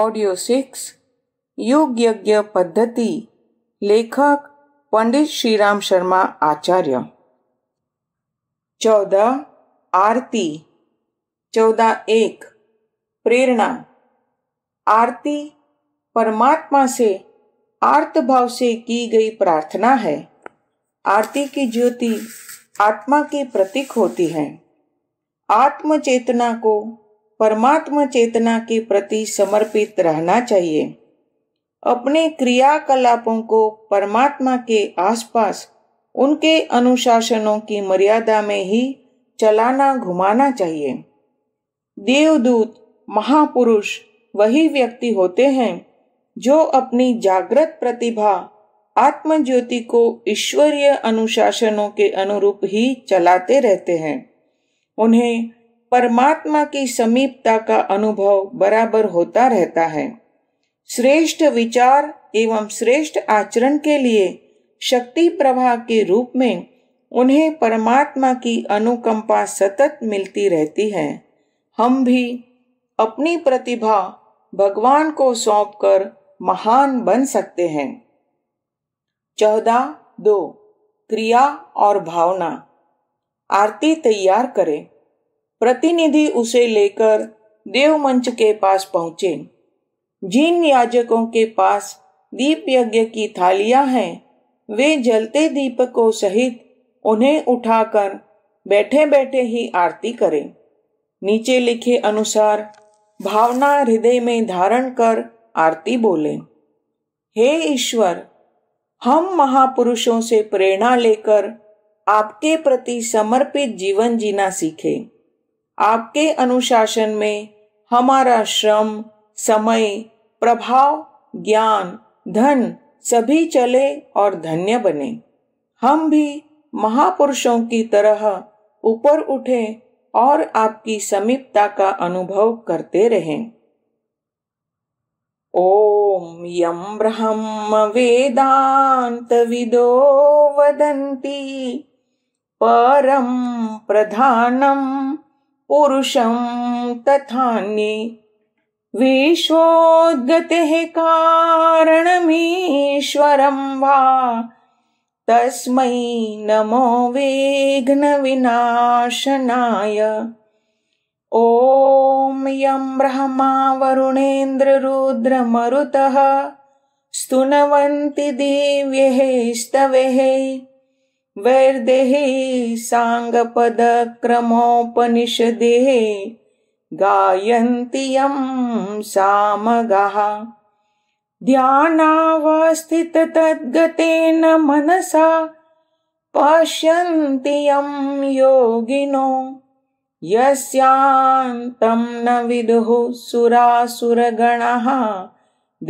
Audio six योग यज्ञ पद्धति लेखक पंडित श्री राम शर्मा आचार्य चौदह आरती चौदह एक प्रेरणा आरती परमात्मा से आर्त भाव से की गई प्रार्थना है आरती की ज्योति आत्मा के प्रतीक होती है आत्म चेतना को परमात्म चेतना के प्रति समर्पित रहना चाहिए अपने क्रियाकलापों को परमात्मा के आसपास उनके अनुशासनों की मर्यादा में ही चलाना घुमाना चाहिए देवदूत महापुरुष वही व्यक्ति होते हैं जो अपनी जागृत प्रतिभा आत्मज्योति को ईश्वरीय अनुशासनों के अनुरूप ही चलाते रहते हैं उन्हें परमात्मा की समीपता का अनुभव बराबर होता रहता है श्रेष्ठ विचार एवं श्रेष्ठ आचरण के लिए शक्ति प्रवाह के रूप में उन्हें परमात्मा की अनुकंपा सतत मिलती रहती है हम भी अपनी प्रतिभा भगवान को सौंपकर महान बन सकते हैं चौदह दो क्रिया और भावना आरती तैयार करें प्रतिनिधि उसे लेकर देवमंच के पास पहुंचे जिन याजकों के पास दीप यज्ञ की थालियां हैं वे जलते दीपकों सहित उन्हें उठाकर बैठे बैठे ही आरती करें नीचे लिखे अनुसार भावना हृदय में धारण कर आरती बोले हे ईश्वर हम महापुरुषों से प्रेरणा लेकर आपके प्रति समर्पित जीवन जीना सीखें आपके अनुशासन में हमारा श्रम समय प्रभाव ज्ञान धन सभी चले और धन्य बने हम भी महापुरुषों की तरह ऊपर उठे और आपकी समीपता का अनुभव करते रहें ब्रह्म वेदांत विदो वदंती परम प्रधानम पुरुषं तथान्ये विश्वोद्गतेः कारणमीश्वरं वा तस्मै नमो विघ्नविनाशनाय ॐ यं वरुणेन्द्ररुद्रमरुतः स्तुनवन्ति देव्यै वैर्दे साङ्गपदक्रमोपनिषदे गायन्ति यं सामगः ध्यानावस्थिततद्गतेन मनसा पश्यन्ति यं योगिनो यस्यान्तं न विदुः सुरासुरगणः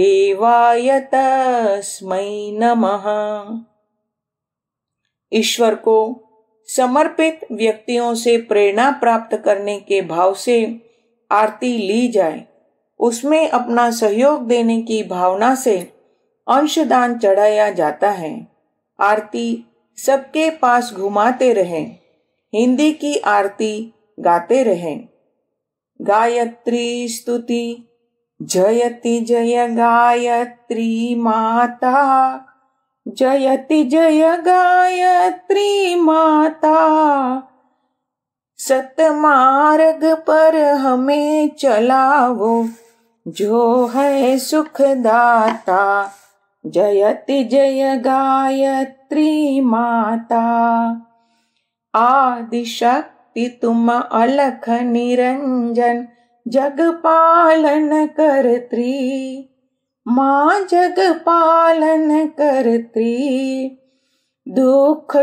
देवाय तस्मै नमः ईश्वर को समर्पित व्यक्तियों से प्रेरणा प्राप्त करने के भाव से आरती ली जाए उसमें अपना सहयोग देने की भावना से अंशदान चढ़ाया जाता है आरती सबके पास घुमाते रहें हिंदी की आरती गाते रहें गायत्री स्तुति जयति जय गायत्री माता जयति जय गायत्री माता सतमार्ग पर हमें चलाओ जो है सुखदाता जयति जय गायत्री माता आदिशक्ति तुम अलख निरंजन जग पालन करत्री मा जगपालनकर्त्री दुःख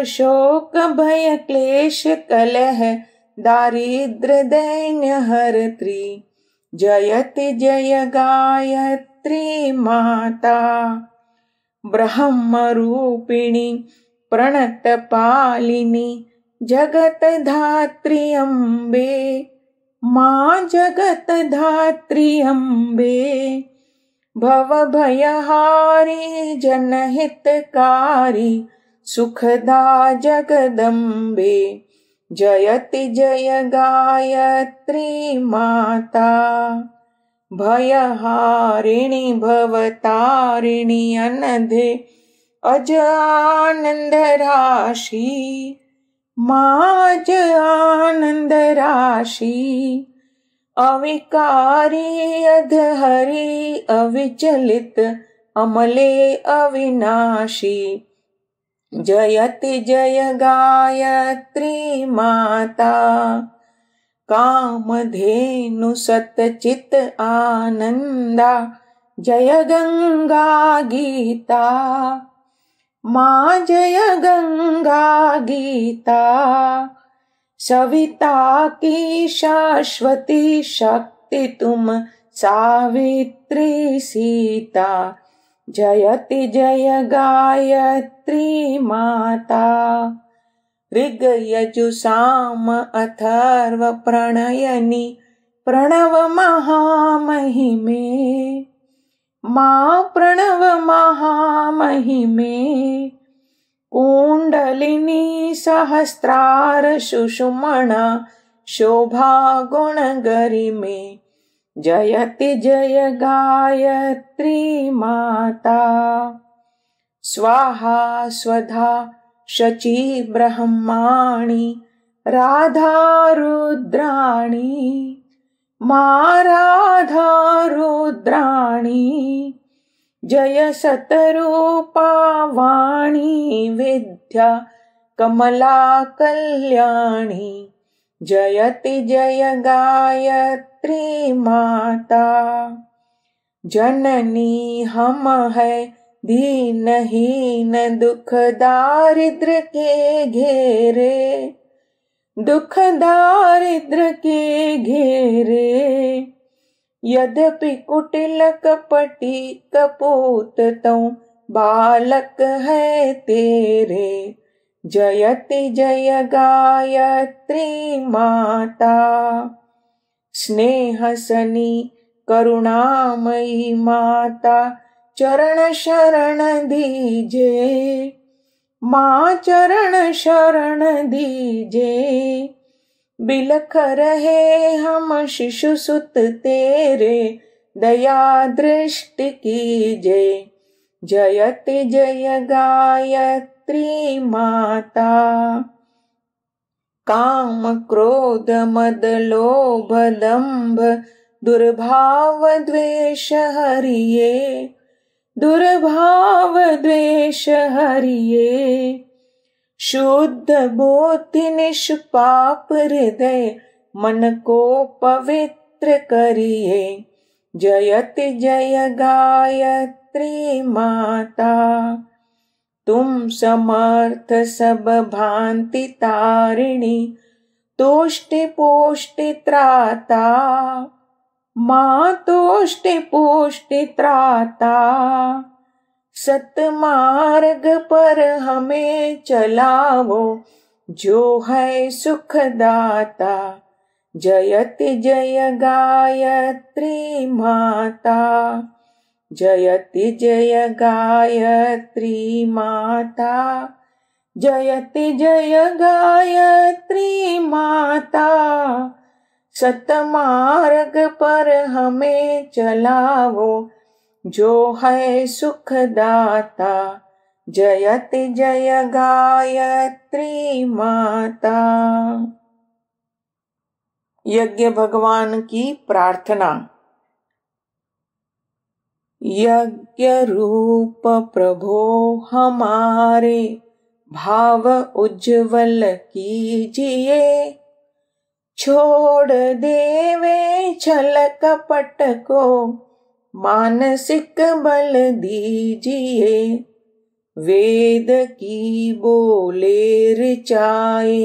भय क्लेश कलह दारिद्र हरत्री। जयति जय गायत्री माता ब्रह्मरूपिणि जगत जगतधात्री अम्बे मा जगतधात्री अम्बे भवभयहारी जनहितकारी सुखदा जगदम्बे जयति जय गायत्री माता भयहारिणि भवतारिणि अनधे अज आनन्दराशि माज आनन्दराशि अविकारी अधहरि अविचलित अमले अविनाशी जयति जय गायत्री माता कामधेनुसतचित आनन्दा जय गङ्गा गीता मा जय गङ्गा गीता सविता की शाश्वती शक्ति तुम सावित्री सीता जयति जय गायत्री माता ऋगयजुसाम अथर्व प्रणयनि महामहिमे। मा महामहिमे। कुण्डलिनी शुषुमण शोभा गुणगरिमे जयति जय गायत्री माता स्वाहा स्वधा शची शचीब्रह्माणि राधारुद्राणी मा राधारुद्राणी जय शतरूपा वाणी विद्या कमला कल्याणी जयति जय गायत्री माता जननी हम है हीन दुख दारिद्र के घेरे दुख दारिद्र के घेरे यद्यपि कुटिलकपटी कपूत तौ बालक है तेरे जयति जय गायत्री माता स्नेहसनी करुणामयी माता चरण शरण दीजे माँ चरण शरण दीजे बिलख रहे हम शिशु सुत तेरे दया दृष्टि की जय जयति जय गायत्री माता काम क्रोध मद लोभ दम्भ दुर्भाव द्वेष हरिये दुर्भाव द्वेष हरिये शुद्ध बोधि निष्पाप हृदय मन को पवित्र करिए जयति जय गायत्री माता तुम समर्थ सब भांति तारिणी तुष्टि पुष्टि त्राता मा तुष्टि पुष्टि त्राता सतमार्ग पर हमें चलाओ जो है सुखदाता जयति जय गायत्री माता जयति जय गायत्री माता जयति जय गायत्री माता सतमार्ग पर हमें चलाओ जो है सुखदाता जयति जय गायत्री माता यज्ञ भगवान की प्रार्थना यज्ञ रूप प्रभो हमारे भाव उज्जवल कीजिए छोड़ देवे छल कपट को मानसिक बल दीजिए वेद की बोले रिचाए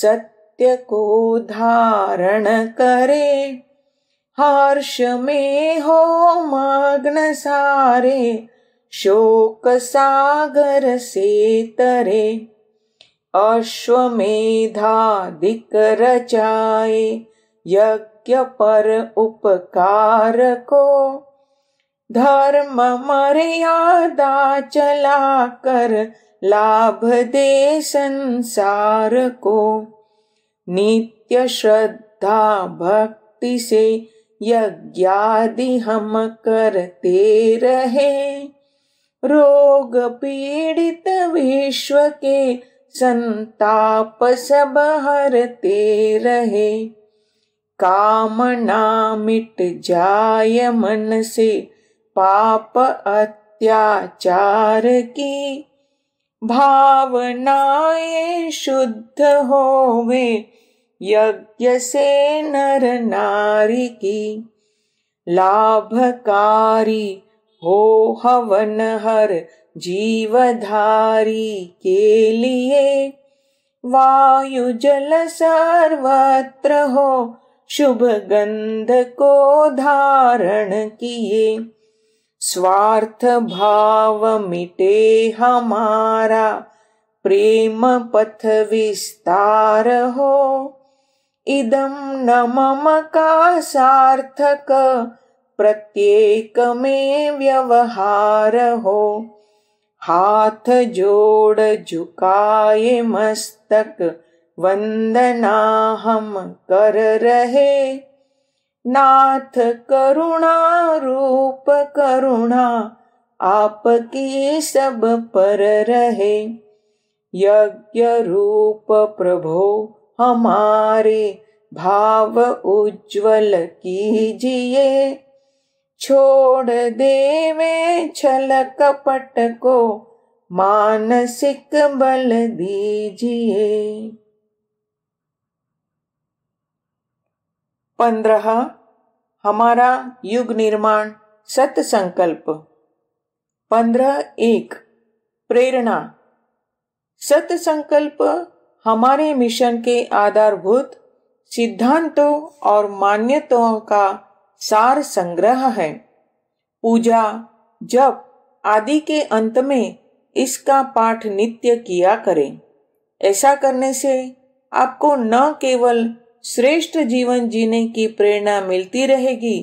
सत्य को धारण करे हर्ष में हो मग्न सारे शोक सागर से तरे अश्वमेधाधिक रचाए यज्ञ पर उपकार को धर्म मर्यादा चला कर लाभ दे संसार को नित्य श्रद्धा भक्ति से यज्ञादि हम करते रहे रोग पीड़ित विश्व के संताप सब हरते रहे कामना मिट जाय मन से पाप अत्याचार की भावनाएं शुद्ध होवे यज्ञ से नर नारी की लाभकारी हो हवन हर जीवधारी के लिए वायु जल सर्वत्र हो शुभ गंध को धारण किए स्वार्थ भाव मिटे हमारा प्रेम पथ विस्तार हो इदम न मम का सार्थक प्रत्येक में व्यवहार हो हाथ जोड़ झुकाए मस्तक वंदना हम कर रहे नाथ करुणा रूप करुणा आपकी सब पर रहे यज्ञ रूप प्रभो हमारे भाव उज्जवल कीजिए छोड़ देवे छल कपट को मानसिक बल दीजिए पंद्रह हमारा युग निर्माण सत संकल्प पंद्रह एक प्रेरणा सत संकल्प हमारे मिशन के आधारभूत सिद्धांतों और मान्यताओं का सार संग्रह है पूजा जप आदि के अंत में इसका पाठ नित्य किया करें ऐसा करने से आपको न केवल श्रेष्ठ जीवन जीने की प्रेरणा मिलती रहेगी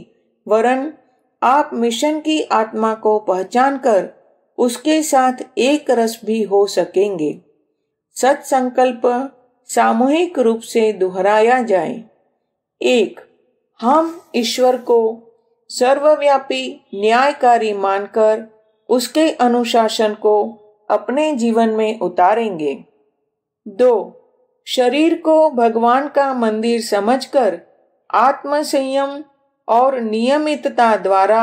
वरन आप मिशन की आत्मा को पहचान कर उसके साथ एक रस भी हो सकेंगे सत्संकल्प सामूहिक रूप से दोहराया जाए एक हम ईश्वर को सर्वव्यापी न्यायकारी मानकर उसके अनुशासन को अपने जीवन में उतारेंगे दो शरीर को भगवान का मंदिर समझकर आत्मसंयम और नियमितता द्वारा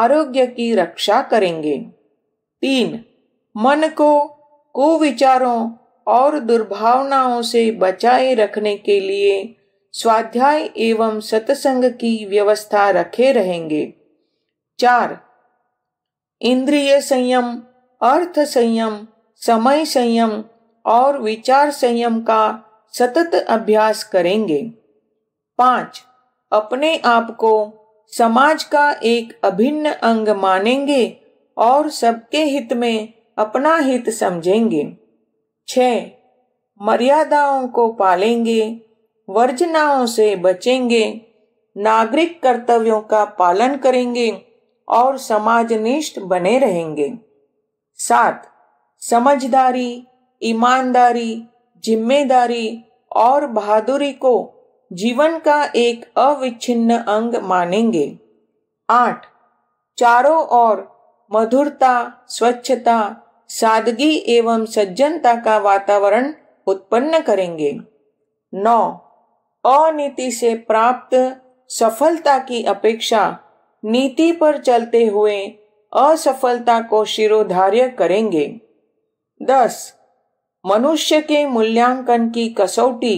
आरोग्य की रक्षा करेंगे तीन मन को कुविचारों और दुर्भावनाओं से बचाए रखने के लिए स्वाध्याय एवं सत्संग की व्यवस्था रखे रहेंगे चार इंद्रिय संयम अर्थ संयम समय संयम और विचार संयम का सतत अभ्यास करेंगे पांच अपने आप को समाज का एक अभिन्न अंग मानेंगे और सबके हित में अपना हित समझेंगे छ मर्यादाओं को पालेंगे वर्जनाओं से बचेंगे नागरिक कर्तव्यों का पालन करेंगे और समाजनिष्ठ बने रहेंगे सात समझदारी ईमानदारी जिम्मेदारी और बहादुरी को जीवन का एक अविच्छिन्न अंग मानेंगे आठ चारों ओर मधुरता स्वच्छता सादगी एवं सज्जनता का वातावरण उत्पन्न करेंगे नौ अनीति से प्राप्त सफलता की अपेक्षा नीति पर चलते हुए असफलता को शिरोधार्य करेंगे दस मनुष्य के मूल्यांकन की कसौटी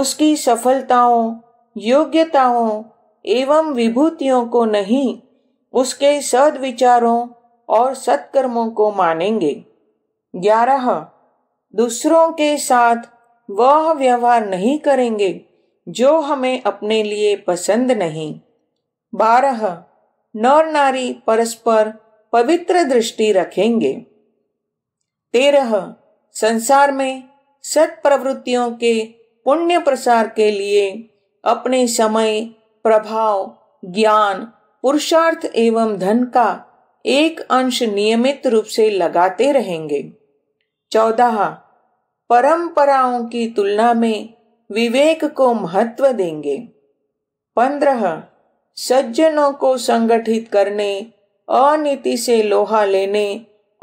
उसकी सफलताओं योग्यताओं एवं विभूतियों को नहीं उसके सद्विचारों और सत्कर्मों को मानेंगे ग्यारह दूसरों के साथ वह व्यवहार नहीं करेंगे जो हमें अपने लिए पसंद नहीं बारह नर नारी परस्पर पवित्र दृष्टि रखेंगे तेरह संसार में सत प्रवृत्तियों के पुण्य प्रसार के लिए अपने समय प्रभाव ज्ञान पुरुषार्थ एवं धन का एक अंश नियमित रूप से लगाते रहेंगे चौदाह परंपराओं की तुलना में विवेक को महत्व देंगे पंद्रह सज्जनों को संगठित करने अनिति से लोहा लेने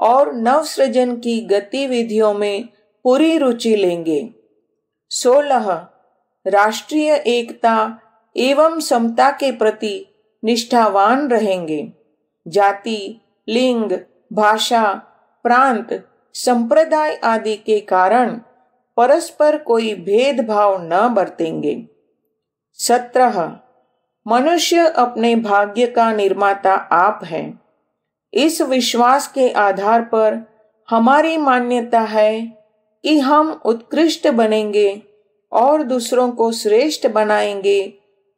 और नवसृजन की गतिविधियों में पूरी रुचि लेंगे सोलह राष्ट्रीय एकता एवं समता के प्रति निष्ठावान रहेंगे जाति लिंग भाषा प्रांत संप्रदाय आदि के कारण परस्पर कोई भेदभाव न बरतेंगे सत्रह मनुष्य अपने भाग्य का निर्माता आप है इस विश्वास के आधार पर हमारी मान्यता है कि हम उत्कृष्ट बनेंगे और दूसरों को श्रेष्ठ बनाएंगे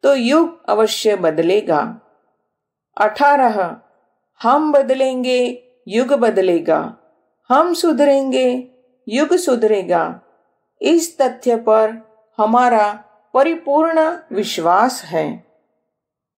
तो युग अवश्य बदलेगा अठारह हम बदलेंगे युग बदलेगा हम सुधरेंगे युग सुधरेगा इस तथ्य पर हमारा परिपूर्ण विश्वास है